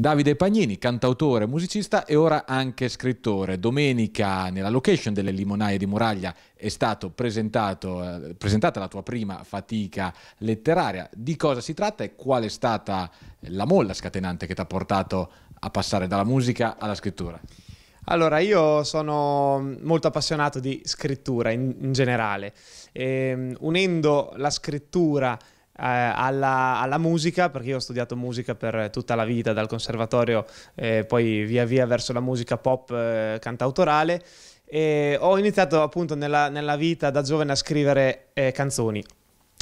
Davide Pagnini, cantautore, musicista e ora anche scrittore. Domenica nella location delle Limonaie di Muraglia è stata eh, presentata la tua prima fatica letteraria. Di cosa si tratta e qual è stata la molla scatenante che ti ha portato a passare dalla musica alla scrittura? Allora, io sono molto appassionato di scrittura in, in generale, e, ehm, unendo la scrittura eh, alla, alla, musica, perché io ho studiato musica per tutta la vita, dal conservatorio, eh, poi via via verso la musica pop eh, cantautorale. E ho iniziato appunto nella, nella, vita da giovane a scrivere eh, canzoni.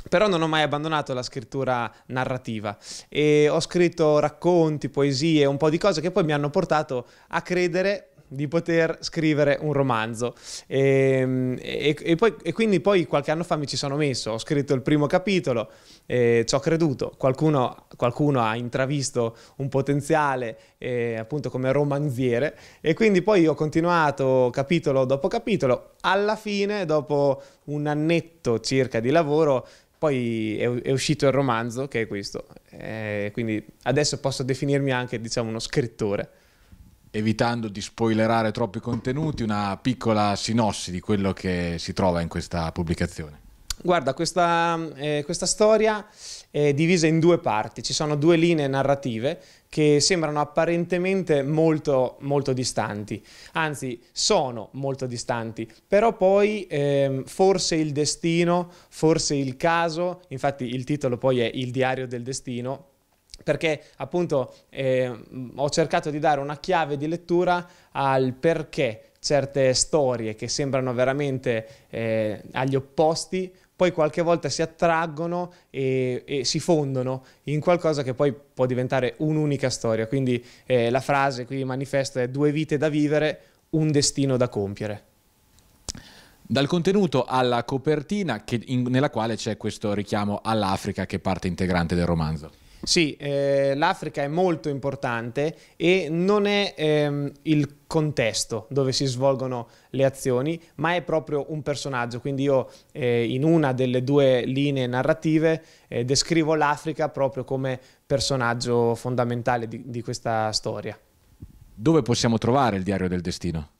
Però non ho mai abbandonato la scrittura narrativa e ho scritto racconti, poesie, un po' di cose che poi mi hanno portato a credere di poter scrivere un romanzo. E, ehm, e, e, poi, e, quindi poi qualche anno fa mi ci sono messo, ho scritto il primo capitolo, eh, ci ho creduto, qualcuno, qualcuno, ha intravisto un potenziale eh, appunto come romanziere e quindi poi ho continuato capitolo dopo capitolo, alla fine dopo un annetto circa di lavoro poi è, uscito il romanzo che è questo, eh, quindi adesso posso definirmi anche diciamo uno scrittore evitando di spoilerare troppi contenuti, una piccola sinossi di quello che si trova in questa pubblicazione. Guarda, questa, eh, questa storia è divisa in due parti, ci sono due linee narrative che sembrano apparentemente molto, molto distanti, anzi sono molto distanti, però poi ehm, forse il destino, forse il caso, infatti il titolo poi è Il diario del destino, perché appunto eh, ho cercato di dare una chiave di lettura al perché certe storie che sembrano veramente eh, agli opposti poi qualche volta si attraggono e, e, si fondono in qualcosa che poi può diventare un'unica storia. Quindi eh, la frase qui manifesta è due vite da vivere, un destino da compiere. Dal contenuto alla copertina che, in, nella quale c'è questo richiamo all'Africa che è parte integrante del romanzo. Sì, eh, l'Africa è molto importante e non è ehm, il contesto dove si svolgono le azioni, ma è proprio un personaggio. Quindi io eh, in una delle due linee narrative eh, descrivo l'Africa proprio come personaggio fondamentale di, di questa storia. Dove possiamo trovare il diario del destino?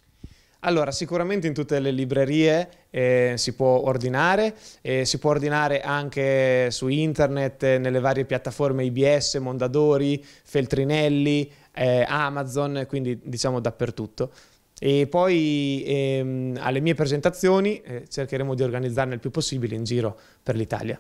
Allora, sicuramente in tutte le librerie eh, si può ordinare, eh, si può ordinare anche su internet, eh, nelle varie piattaforme IBS, Mondadori, Feltrinelli, eh, Amazon, quindi diciamo dappertutto. E poi ehm, alle mie presentazioni eh, cercheremo di organizzarne il più possibile in giro per l'Italia.